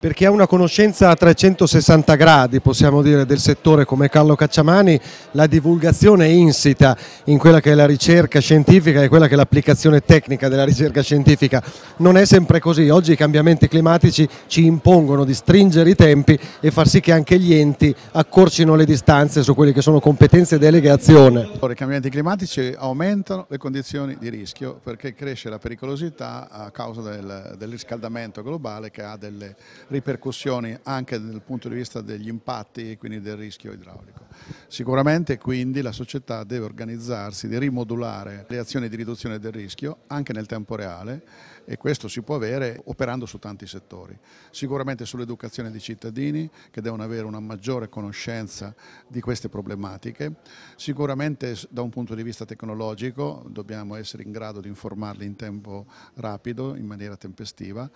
Perché ha una conoscenza a 360 gradi, possiamo dire, del settore come Carlo Cacciamani, la divulgazione è insita in quella che è la ricerca scientifica e quella che è l'applicazione tecnica della ricerca scientifica. Non è sempre così, oggi i cambiamenti climatici ci impongono di stringere i tempi e far sì che anche gli enti accorcino le distanze su quelle che sono competenze e deleghe azione. I cambiamenti climatici aumentano le condizioni di rischio perché cresce la pericolosità a causa del, del riscaldamento globale che ha delle ripercussioni anche dal punto di vista degli impatti e quindi del rischio idraulico. Sicuramente quindi la società deve organizzarsi, deve rimodulare le azioni di riduzione del rischio anche nel tempo reale e questo si può avere operando su tanti settori. Sicuramente sull'educazione dei cittadini che devono avere una maggiore conoscenza di queste problematiche, sicuramente da un punto di vista tecnologico dobbiamo essere in grado di informarli in tempo rapido, in maniera tempestiva,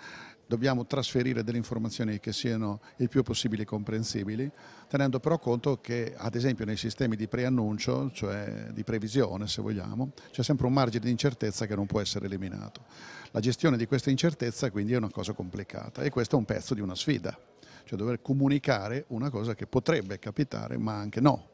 dobbiamo trasferire delle informazioni che siano il più possibile comprensibili, tenendo però conto che a ad esempio nei sistemi di preannuncio, cioè di previsione se vogliamo, c'è sempre un margine di incertezza che non può essere eliminato. La gestione di questa incertezza quindi è una cosa complicata e questo è un pezzo di una sfida, cioè dover comunicare una cosa che potrebbe capitare ma anche no.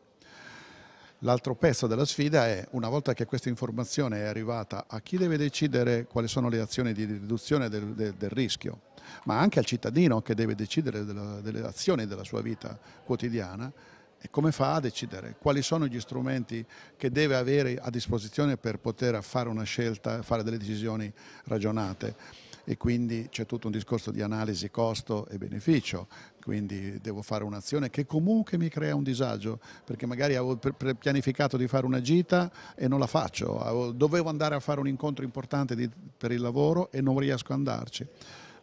L'altro pezzo della sfida è, una volta che questa informazione è arrivata a chi deve decidere quali sono le azioni di riduzione del, del, del rischio, ma anche al cittadino che deve decidere della, delle azioni della sua vita quotidiana, e come fa a decidere, quali sono gli strumenti che deve avere a disposizione per poter fare una scelta, fare delle decisioni ragionate e quindi c'è tutto un discorso di analisi costo e beneficio, quindi devo fare un'azione che comunque mi crea un disagio, perché magari avevo pianificato di fare una gita e non la faccio, dovevo andare a fare un incontro importante per il lavoro e non riesco ad andarci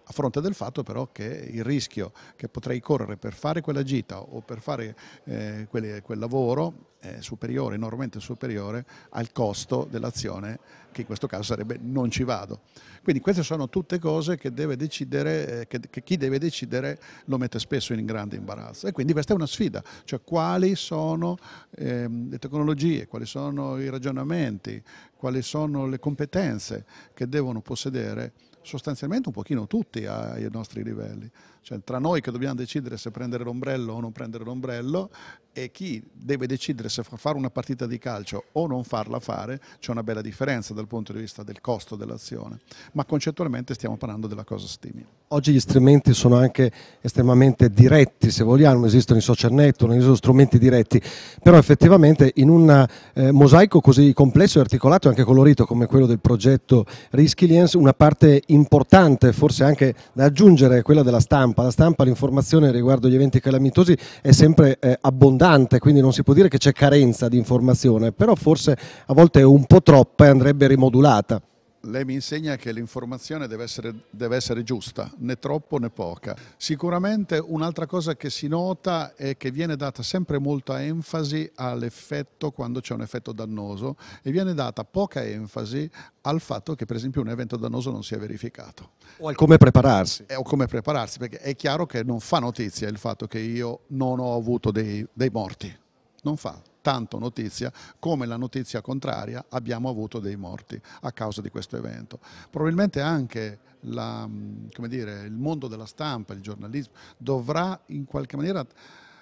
a fronte del fatto però che il rischio che potrei correre per fare quella gita o per fare eh, quel, quel, lavoro è superiore, enormemente superiore al costo dell'azione che in questo caso sarebbe non ci vado. Quindi queste sono tutte cose che, deve decidere, eh, che, che chi deve decidere lo mette spesso in grande imbarazzo e quindi questa è una sfida, cioè quali sono eh, le tecnologie, quali sono i ragionamenti, quali sono le competenze che devono possedere sostanzialmente un pochino tutti ai nostri livelli. Cioè, tra noi che dobbiamo decidere se prendere l'ombrello o non prendere l'ombrello e chi deve decidere se fare una partita di calcio o non farla fare, c'è una bella differenza dal punto di vista del costo dell'azione, ma concettualmente stiamo parlando della cosa simile. Oggi gli strumenti sono anche estremamente diretti, se vogliamo, esistono i social network, esistono strumenti diretti, però effettivamente in un eh, mosaico così complesso e articolato e anche colorito come quello del progetto Riskilience, una parte importante, forse anche da aggiungere, è quella della stampa. La stampa, l'informazione riguardo gli eventi calamitosi è sempre eh, abbondante abbondante, quindi non si può dire che c'è carenza di informazione, però forse a volte è un po' troppa e andrebbe rimodulata. Lei mi insegna che l'informazione deve essere, deve essere giusta, né troppo né poca. Sicuramente un'altra cosa che si nota è che viene data sempre molta enfasi all'effetto quando c'è un effetto dannoso e viene data poca enfasi al fatto che per esempio un evento dannoso non sia verificato. O al come prepararsi. Eh, o come prepararsi, perché è chiaro che non fa notizia il fatto che io non ho avuto dei, dei morti. Non fa, tanto notizia come la notizia contraria abbiamo avuto dei morti a causa di questo evento. Probabilmente anche la, mm, dire, il mondo della stampa, il giornalismo dovrà in qualche maniera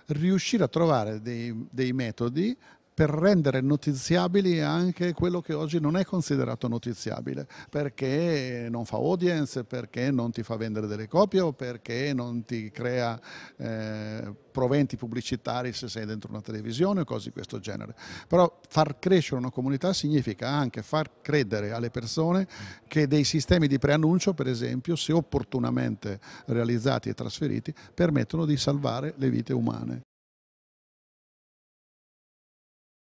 riuscire a trovare dei, dei metodi per rendere notiziabili anche quello che oggi non è considerato notiziabile, perché non fa audience, perché non ti fa vendere delle copie o perché non ti crea eh, proventi pubblicitari se sei dentro una televisione o cose di questo genere. Però far crescere una comunità significa anche far credere alle persone che dei sistemi di preannuncio, per esempio, se opportunamente realizzati e trasferiti, permettono di salvare le vite umane.